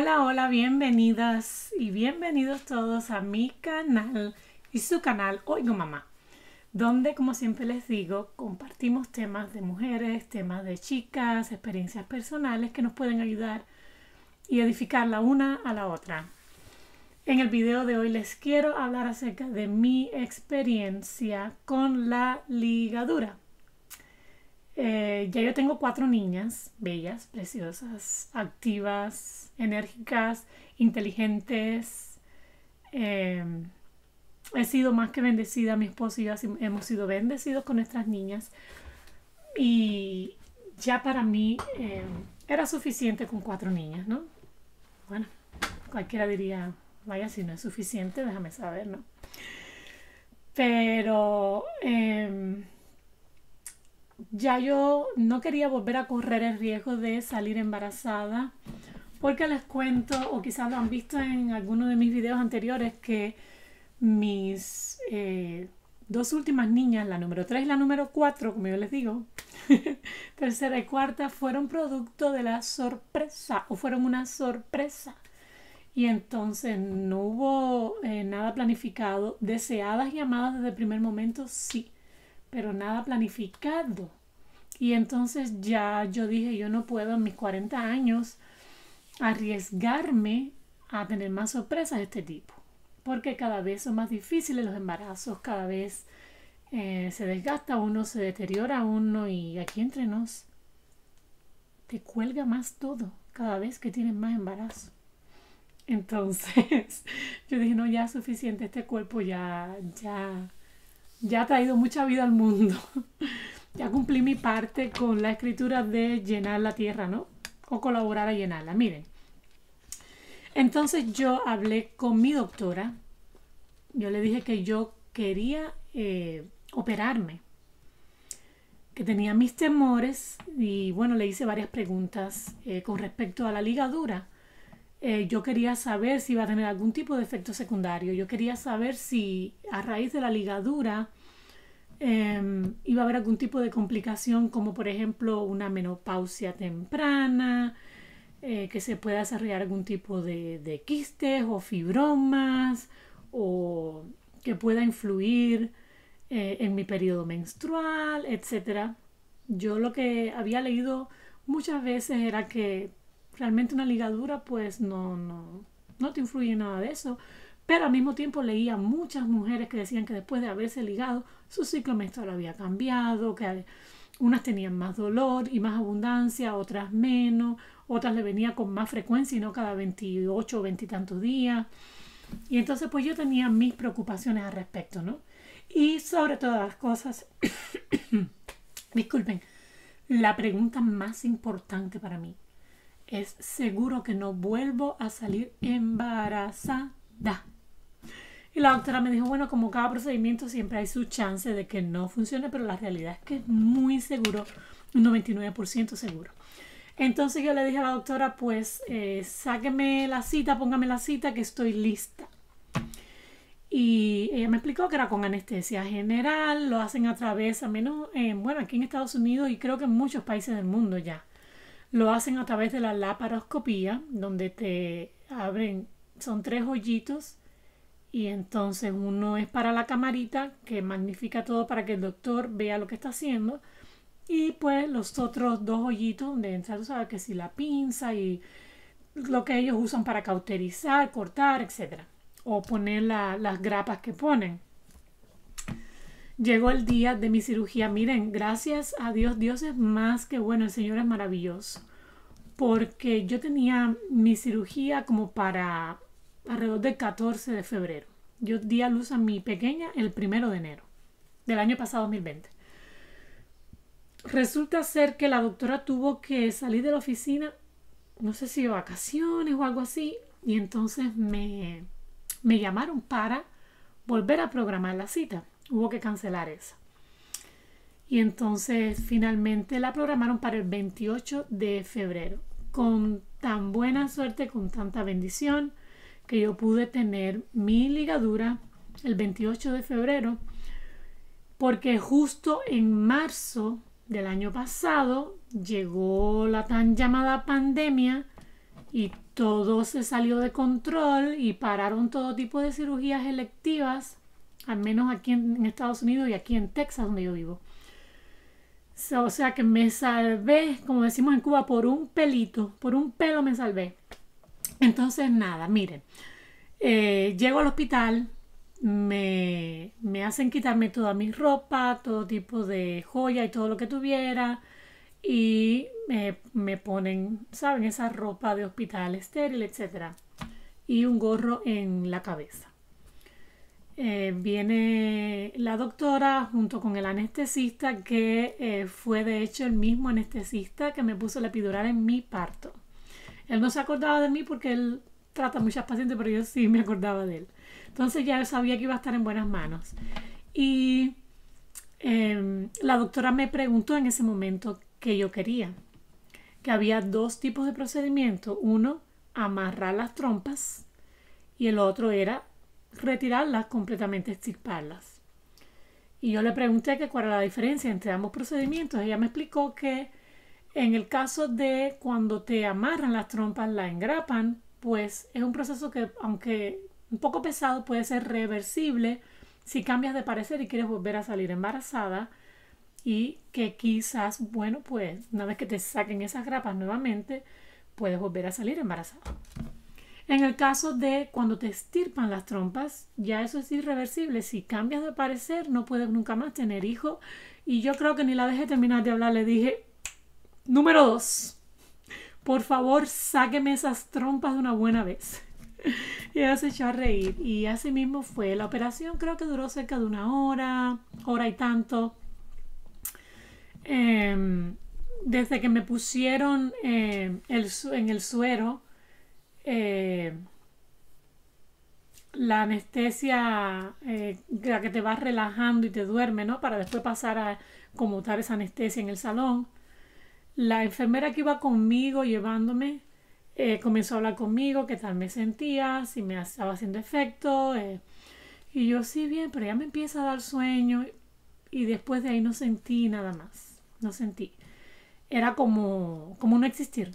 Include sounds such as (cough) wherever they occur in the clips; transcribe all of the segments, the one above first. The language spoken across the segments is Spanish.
Hola, hola, bienvenidas y bienvenidos todos a mi canal y su canal Oigo Mamá, donde como siempre les digo compartimos temas de mujeres, temas de chicas, experiencias personales que nos pueden ayudar y edificar la una a la otra. En el video de hoy les quiero hablar acerca de mi experiencia con la ligadura. Eh, ya yo tengo cuatro niñas, bellas, preciosas, activas, enérgicas, inteligentes. Em, he sido más que bendecida, mi esposo y yo hemos sido bendecidos con nuestras niñas. Y ya para mí em, era suficiente con cuatro niñas, ¿no? Bueno, cualquiera diría, vaya, si no es suficiente, déjame saber, ¿no? Pero em, ya yo no quería volver a correr el riesgo de salir embarazada, porque les cuento, o quizás lo han visto en alguno de mis videos anteriores, que mis eh, dos últimas niñas, la número 3 y la número 4, como yo les digo, (laughs) tercera y cuarta, fueron producto de la sorpresa, o fueron una sorpresa. Y entonces no hubo eh, nada planificado, deseadas y amadas desde el primer momento, sí pero nada planificado. Y entonces ya yo dije, yo no puedo en mis 40 años arriesgarme a tener más sorpresas de este tipo, porque cada vez son más difíciles los embarazos, cada vez eh, se desgasta uno, se deteriora uno y aquí entre nos te cuelga más todo cada vez que tienes más embarazo. Entonces (laughs) yo dije, no, ya es suficiente, este cuerpo ya, ya ya ha traído mucha vida al mundo. ya cumplí mi parte con la escritura de llenar la tierra, ¿no? O colaborar a llenarla. Miren. Entonces yo hablé con mi doctora. Yo le dije que yo quería eh, operarme, que tenía mis temores y bueno, le hice varias preguntas eh, con respecto a la ligadura. Eh, yo quería saber si iba a tener algún tipo de efecto secundario. Yo quería saber si a raíz de la ligadura Em, iba a haber algún tipo de complicación como por ejemplo una menopausia temprana, eh, que se pueda desarrollar algún tipo de, quistes o fibromas o que pueda influir eh, en mi periodo menstrual, etc. Yo lo que había leído muchas veces era que realmente una ligadura pues no, no, no te influye nada de eso pero al mismo tiempo leía muchas mujeres que decían que después de haberse ligado, su ciclo menstrual había cambiado, que unas tenían más dolor y más abundancia, otras menos, otras le venía con más frecuencia y no cada 28 o 20 y tantos días. Y entonces pues yo tenía mis preocupaciones al respecto, ¿no? Y sobre todas las cosas, (coughs) disculpen, la pregunta más importante para mí es, ¿seguro que no vuelvo a salir embarazada? Y la doctora me dijo, bueno, como cada procedimiento siempre hay su chance de que no funcione, pero la realidad es que es muy seguro, un 99% seguro. Entonces yo le dije a la doctora, pues eh, sáqueme la cita, póngame la cita, que estoy lista. Y ella me explicó que era con anestesia general, lo hacen a través, a menos, eh, bueno, aquí en Estados Unidos y creo que en muchos países del mundo ya, lo hacen a través de la laparoscopía, donde te abren, son tres hoyitos y entonces uno es para la camarita que magnifica todo para que el doctor vea lo que está haciendo. Y pues los otros dos hoyitos donde entra, tú sabes que si la pinza y lo que ellos usan para cauterizar, cortar, etc. O poner las grapas que ponen. Llegó el día de mi cirugía. Miren, gracias a Dios, Dios es más que bueno, el Señor es maravilloso. Porque yo tenía mi cirugía como para alrededor del 14 de febrero. Yo di a luz a mi pequeña el primero de enero del año pasado 2020. Resulta ser que la doctora tuvo que salir de la oficina, no sé si de vacaciones o algo así, y entonces me, me llamaron para volver a programar la cita. Hubo que cancelar esa. Y entonces finalmente la programaron para el 28 de febrero. Con tan buena suerte, con tanta bendición, que yo pude tener mi ligadura el 28 de febrero, porque justo en marzo del año pasado llegó la tan llamada pandemia y todo se salió de control y pararon todo tipo de cirugías electivas, al menos aquí en, Estados Unidos y aquí en Texas donde yo vivo. o sea que me salvé, como decimos en Cuba, por un pelito, por un pelo me salvé. Entonces, nada, miren, eh, llego al hospital, me, me, hacen quitarme toda mi ropa, todo tipo de joya y todo lo que tuviera, y me, me ponen, ¿saben? Esa ropa de hospital estéril, etcétera, y un gorro en la cabeza. Eh, viene la doctora junto con el anestesista que eh, fue de hecho el mismo anestesista que me puso la epidural en mi parto. Él no se acordaba de mí porque él trata muchas pacientes, pero yo sí me acordaba de él. Entonces ya sabía que iba a estar en buenas manos. Y em, la doctora me preguntó en ese momento qué yo quería, que había dos tipos de procedimientos: Uno, amarrar las trompas y el otro era retirarlas completamente, extirparlas. Y yo le pregunté cuál era la diferencia entre ambos procedimientos. Ella me explicó que en el caso de cuando te amarran las trompas, la engrapan, pues es un proceso que, aunque un poco pesado, puede ser reversible si cambias de parecer y quieres volver a salir embarazada y que quizás, bueno, pues una vez que te saquen esas grapas nuevamente, puedes volver a salir embarazada. En el caso de cuando te estirpan las trompas, ya eso es irreversible. Si cambias de parecer, no puedes nunca más tener hijo. Y yo creo que ni la dejé terminar de hablar, le dije, Número dos, Por favor, sáqueme esas trompas de una buena vez. y (laughs) ella se echó a reír. Y así mismo fue. La operación creo que duró cerca de una hora, hora y tanto. Em, desde que me pusieron em, en el suero em, la anestesia, eh, la que te va relajando y te duerme, ¿no? Para después pasar a conmutar esa anestesia en el salón. La enfermera que iba conmigo llevándome eh, comenzó a hablar conmigo, qué tal me sentía, si me estaba haciendo efecto. Eh. Y yo sí bien, pero ya me empieza a dar sueño y después de ahí no sentí nada más, no sentí. Era como, como no existir.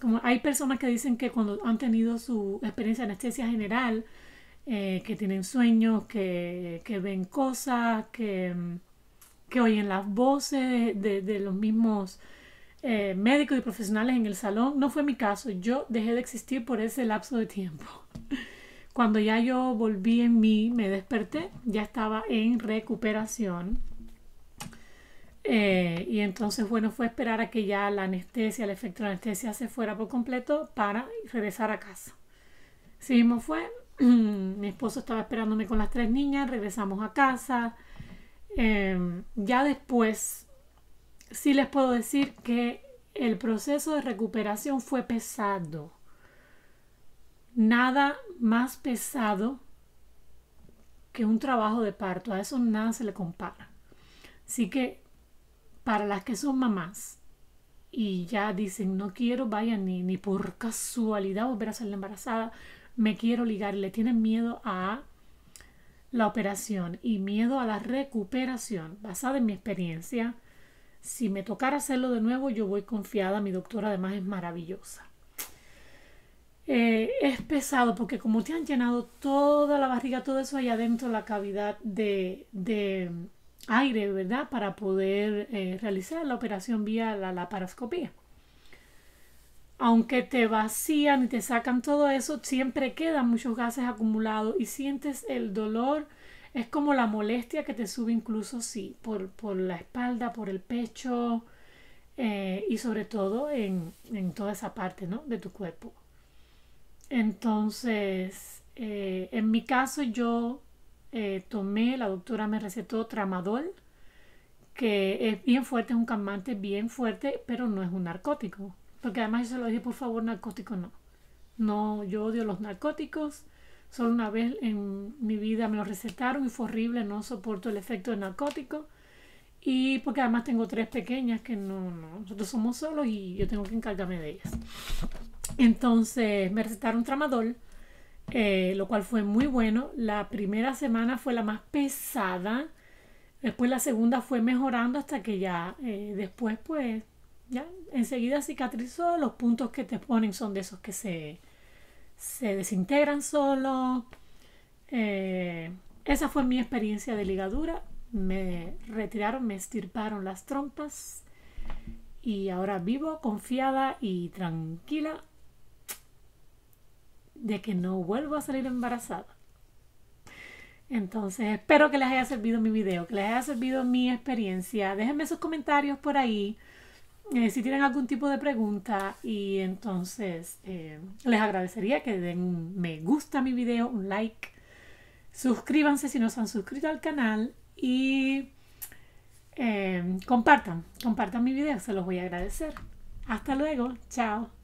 Como hay personas que dicen que cuando han tenido su experiencia de anestesia general, eh, que tienen sueños, que, ven cosas, que, que, oyen las voces de, de los mismos eh, médicos y profesionales en el salón. No fue mi caso, yo dejé de existir por ese lapso de tiempo. (laughs) Cuando ya yo volví en mí, me desperté, ya estaba en recuperación. Eh, y entonces, bueno, fue esperar a que ya la anestesia, el efecto de la anestesia se fuera por completo para regresar a casa. Así mismo fue, (clears throat) mi esposo estaba esperándome con las tres niñas, regresamos a casa. Em, ya después sí les puedo decir que el proceso de recuperación fue pesado. Nada más pesado que un trabajo de parto. A eso nada se le compara. Así que para las que son mamás y ya dicen, no quiero, vaya ni, ni por casualidad volver a ser embarazada, me quiero ligar, le tienen miedo a la operación y miedo a la recuperación, basada en mi experiencia, si me tocara hacerlo de nuevo, yo voy confiada. Mi doctora además es maravillosa. Eh, es pesado porque como te han llenado toda la barriga, todo eso allá adentro, la cavidad de, de mm, aire, ¿verdad? Para poder eh, realizar la operación vía la laparoscopía. Aunque te vacían y te sacan todo eso, siempre quedan muchos gases acumulados y sientes el dolor es como la molestia que te sube incluso, sí, por, la espalda, por el pecho eh, y sobre todo en, toda esa parte ¿no? de tu cuerpo. Entonces, eh, en mi caso yo eh, tomé, la doctora me recetó tramadol, que es bien fuerte, es un calmante bien fuerte, pero no es un narcótico. Porque además yo se lo dije, por favor, narcótico no. No, yo odio los narcóticos. Solo una vez en mi vida me lo recetaron y fue horrible, no soporto el efecto del narcótico. Y porque además tengo tres pequeñas que nosotros somos solos y yo tengo que encargarme de ellas. Entonces me recetaron tramadol, eh, lo cual fue muy bueno. La primera semana fue la más pesada. Después la segunda fue mejorando hasta que ya eh, después pues ya enseguida cicatrizó. Los puntos que te ponen son de esos que se se desintegran solo eh, esa fue mi experiencia de ligadura. Me retiraron, me estirparon las trompas y ahora vivo confiada y tranquila de que no vuelvo a salir embarazada. Entonces, espero que les haya servido mi video, que les haya servido mi experiencia. Déjenme sus comentarios por ahí. Eh, si tienen algún tipo de pregunta y entonces eh, les agradecería que den me gusta a mi video, un like, suscríbanse si no se han suscrito al canal y eh, compartan, compartan mi video, se los voy a agradecer. Hasta luego, chao.